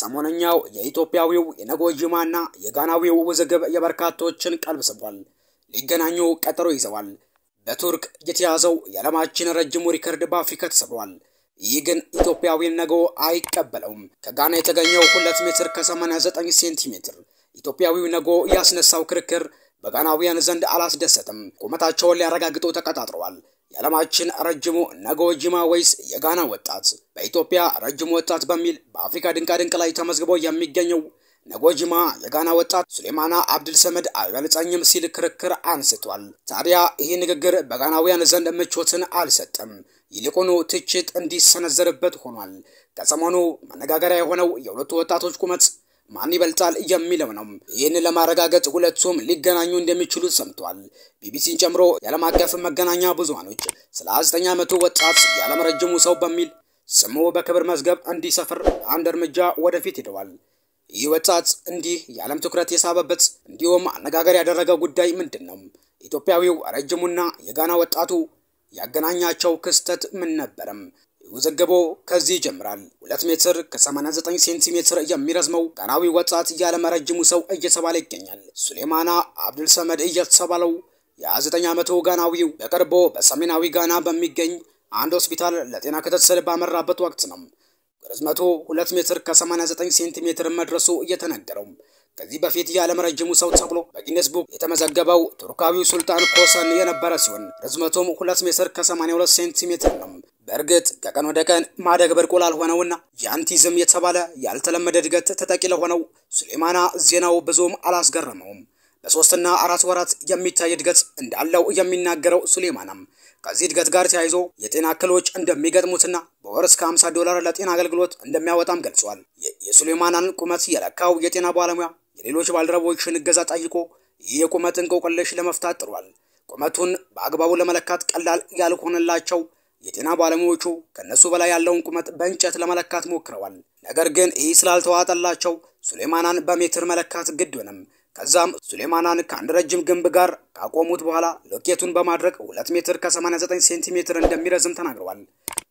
ሰሞነኛው የኢትዮጵያዊው የነጎ ጂማና የጋናዊው ውዝግብ የበርካቶችን ቀልብ ስቧል። ሊገናኙ ቀጠሮ ይዘዋል። በቱርክ የተያዘው የዓለማችን ረጅሙ ሪከርድ በአፍሪካ ተሰብሯል። ይህ ግን ኢትዮጵያዊን ነጎ አይቀበለውም። ከጋና የተገኘው 2 ሜትር ከ89 ሴንቲሜትር ኢትዮጵያዊው ነጎ ያስነሳው ክርክር በጋናውያን ዘንድ አላስደሰትም። ቁመታቸውን ሊያረጋግጡ ተቀጣጥረዋል። የዓለማችን ረጅሙ ነጎጂማ ወይስ የጋና ወጣት? በኢትዮጵያ ረጅሙ ወጣት በሚል በአፍሪካ ድንቃድንቅ ላይ ተመዝግቦ የሚገኘው ነጎጂማ የጋና ወጣት ሱሌማና አብድል ሰመድ አይበልጸኝም ሲል ክርክር አንስቷል። ታዲያ ይህ ንግግር በጋናውያን ዘንድ ምቾትን አልሰጠም። ይልቁኑ ትችት እንዲሰነዘርበት ሆኗል። ከሰሞኑ መነጋገሪያ የሆነው የሁለቱ ወጣቶች ቁመት ማን ይበልጣል የሚለው ነው። ይህን ለማረጋገጥ ሁለቱም ሊገናኙ እንደሚችሉ ሰምቷል። ቢቢሲን ጨምሮ የዓለም አቀፍ መገናኛ ብዙሃኖች ስለ 29 ዓመቱ ወጣት የዓለም ረጅሙ ሰው በሚል ስሙ በክብር መዝገብ እንዲሰፍር አንድ እርምጃ ወደፊት ሄደዋል። ይህ ወጣት እንዲህ የዓለም ትኩረት የሳበበት እንዲሁም አነጋገር ያደረገው ጉዳይ ምንድን ነው? ኢትዮጵያዊው ረጅሙና የጋና ወጣቱ ያገናኛቸው ክስተት ምን ነበረም? ውዝግቡ ከዚህ ይጀምራል። ሁለት ሜትር ከ89 ሴንቲሜትር የሚረዝመው ጋናዊ ወጣት የዓለም ረጅሙ ሰው እየተባለ ይገኛል። ሱሌማና አብዱል ሰመድ እየተባለው የ29 ዓመቱ ጋናዊው በቅርቡ በሰሜናዊ ጋና በሚገኝ አንድ ሆስፒታል ለጤና ክትትል ባመራበት ወቅት ነው ርዝመቱ 2 ሜትር ከ89 ሴንቲሜትር መድረሱ እየተነገረው። ከዚህ በፊት የዓለም ረጅሙ ሰው ተብሎ በጊኔስ ቡክ የተመዘገበው ቱርካዊው ሱልጣን ኮሰን የነበረ ሲሆን ርዝመቱም 2 ሜትር ከ82 ሴንቲሜትር ነው። በእርግጥ ከቀን ወደ ቀን ማደግ ብርቁ ላልሆነውና የአንቲዝም የተባለ ያልተለመደ እድገት ተጠቂ ለሆነው ሱሌማና ዜናው ብዙም አላስገረመውም። በሶስትና አራት ወራት የሚታይ እድገት እንዳለው የሚናገረው ሱሌማናም ከዚህ እድገት ጋር ተያይዞ የጤና እክሎች እንደሚገጥሙትና በወር እስከ 50 ዶላር ለጤና አገልግሎት እንደሚያወጣም ገልጿል። የሱሌማናን ቁመት የለካው የጤና ባለሙያ የሌሎች ባልደረቦችን እገዛ ጠይቆ ይህ የቁመት እንቆቅልሽ ለመፍታት ጥሯል። ቁመቱን በአግባቡ ለመለካት ቀላል ያልሆነላቸው የጤና ባለሙያዎቹ ከእነሱ በላይ ያለውን ቁመት በእንጨት ለመለካት ሞክረዋል። ነገር ግን ይህ ስላልተዋጠላቸው ሱሌማናን በሜትር መለካት ግድ ሆነም። ከዛም ሱሌማናን ከአንድ ረጅም ግንብ ጋር ካቆሙት በኋላ ሎኬቱን በማድረግ 2 ሜትር ከ89 ሴንቲሜትር እንደሚረዝም ተናግረዋል።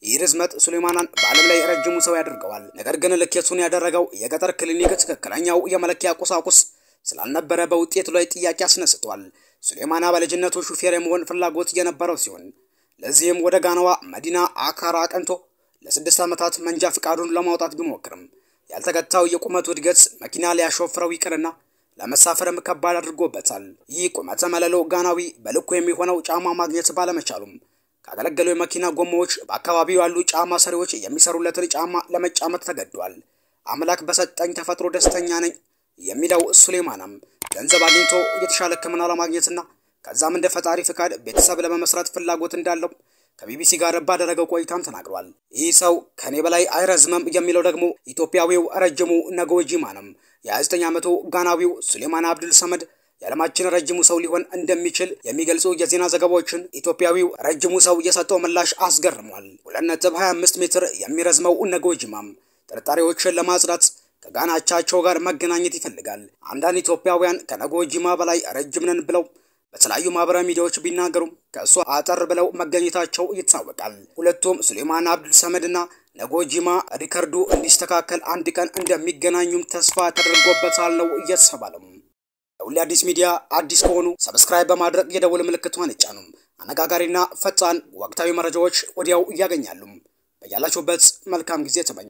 ይህ ርዝመት ሱሌማናን በዓለም ላይ ረጅሙ ሰው ያደርገዋል። ነገር ግን ልኬቱን ያደረገው የገጠር ክሊኒክ ትክክለኛው የመለኪያ ቁሳቁስ ስላልነበረ በውጤቱ ላይ ጥያቄ አስነስቷል። ሱሌማና በልጅነቱ ሹፌር የመሆን ፍላጎት የነበረው ሲሆን ለዚህም ወደ ጋናዋ መዲና አካራ አቀንቶ ለስድስት ዓመታት መንጃ ፍቃዱን ለማውጣት ቢሞክርም ያልተገታው የቁመቱ እድገት መኪና ሊያሾፍረው ይቅርና ለመሳፈርም ከባድ አድርጎበታል። ይህ ቁመተ መለሎ ጋናዊ በልኩ የሚሆነው ጫማ ማግኘት ባለመቻሉም ካገለገሉ የመኪና ጎማዎች በአካባቢው ያሉ ጫማ ሰሪዎች የሚሰሩለትን ጫማ ለመጫመት ተገዷል። አምላክ በሰጠኝ ተፈጥሮ ደስተኛ ነኝ የሚለው ሱሌማናም ገንዘብ አግኝቶ የተሻለ ሕክምና ለማግኘትና ከዛም እንደ ፈጣሪ ፍቃድ ቤተሰብ ለመመስረት ፍላጎት እንዳለው ከቢቢሲ ጋር ባደረገው ቆይታም ተናግሯል። ይህ ሰው ከኔ በላይ አይረዝመም የሚለው ደግሞ ኢትዮጵያዊው ረጅሙ ነጎ ጂማ ነው። የ29 ዓመቱ ጋናዊው ሱሌማን አብዱል ሰመድ የዓለማችን ረጅሙ ሰው ሊሆን እንደሚችል የሚገልጹ የዜና ዘገባዎችን ኢትዮጵያዊው ረጅሙ ሰው የሰጠው ምላሽ አስገርሟል። 2.25 ሜትር የሚረዝመው ነጎ ጂማም ጥርጣሬዎችን ለማጽዳት ከጋናቻቸው ጋር መገናኘት ይፈልጋል። አንዳንድ ኢትዮጵያውያን ከነጎጂማ ጂማ በላይ ረጅም ነን ብለው በተለያዩ ማህበራዊ ሚዲያዎች ቢናገሩም ከእሱ አጠር ብለው መገኘታቸው ይታወቃል። ሁለቱም ሱሌማን አብዱል ሰመድና ነጎጂማ ሪከርዱ እንዲስተካከል አንድ ቀን እንደሚገናኙም ተስፋ ተደርጎበታል ነው እየተሰባለም። ለሁሌ አዲስ ሚዲያ አዲስ ከሆኑ ሰብስክራይብ በማድረግ የደውል ምልክቷን ይጫኑ። አነጋጋሪና ፈጣን ወቅታዊ መረጃዎች ወዲያው እያገኛሉ። በያላችሁበት መልካም ጊዜ ተመኝ